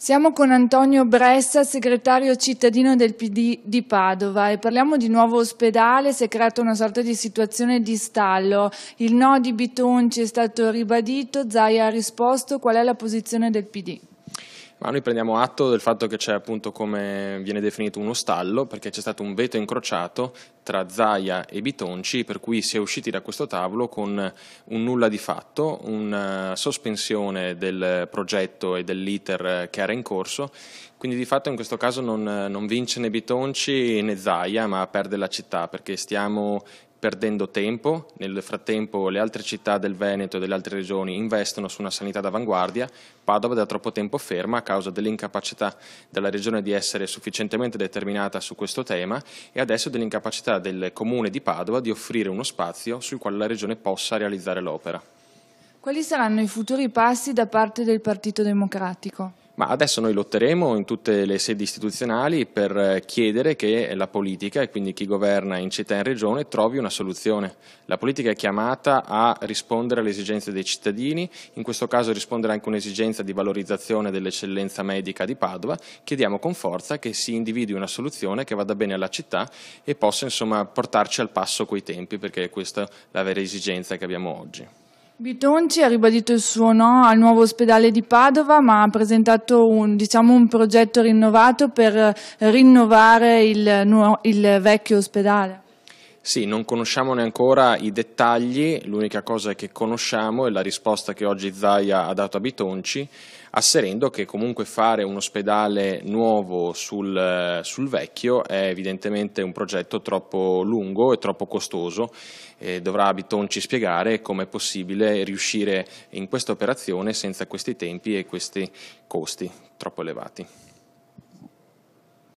Siamo con Antonio Bressa, segretario cittadino del PD di Padova e parliamo di nuovo ospedale, si è creata una sorta di situazione di stallo. Il no di Bitonci è stato ribadito, Zaia ha risposto, qual è la posizione del PD? ma noi prendiamo atto del fatto che c'è appunto come viene definito uno stallo, perché c'è stato un veto incrociato tra Zaia e Bitonci, per cui si è usciti da questo tavolo con un nulla di fatto, una sospensione del progetto e dell'iter che era in corso, quindi di fatto in questo caso non, non vince né Bitonci né Zaia, ma perde la città, perché stiamo perdendo tempo, nel frattempo le altre città del Veneto e delle altre regioni investono su una sanità d'avanguardia, Padova da troppo tempo ferma a causa dell'incapacità della regione di essere sufficientemente determinata su questo tema e adesso dell'incapacità del comune di Padova di offrire uno spazio sul quale la regione possa realizzare l'opera. Quali saranno i futuri passi da parte del Partito Democratico? Ma adesso noi lotteremo in tutte le sedi istituzionali per eh, chiedere che la politica e quindi chi governa in città e in regione trovi una soluzione. La politica è chiamata a rispondere alle esigenze dei cittadini, in questo caso rispondere anche a un'esigenza di valorizzazione dell'eccellenza medica di Padova. Chiediamo con forza che si individui una soluzione che vada bene alla città e possa insomma, portarci al passo coi tempi perché questa è la vera esigenza che abbiamo oggi. Bitonci ha ribadito il suo no al nuovo ospedale di Padova, ma ha presentato un, diciamo, un progetto rinnovato per rinnovare il, il vecchio ospedale. Sì, non conosciamo neanche ora i dettagli, l'unica cosa che conosciamo è la risposta che oggi Zaia ha dato a Bitonci, asserendo che comunque fare un ospedale nuovo sul, sul vecchio è evidentemente un progetto troppo lungo e troppo costoso. E dovrà Bitonci spiegare come è possibile riuscire in questa operazione senza questi tempi e questi costi troppo elevati.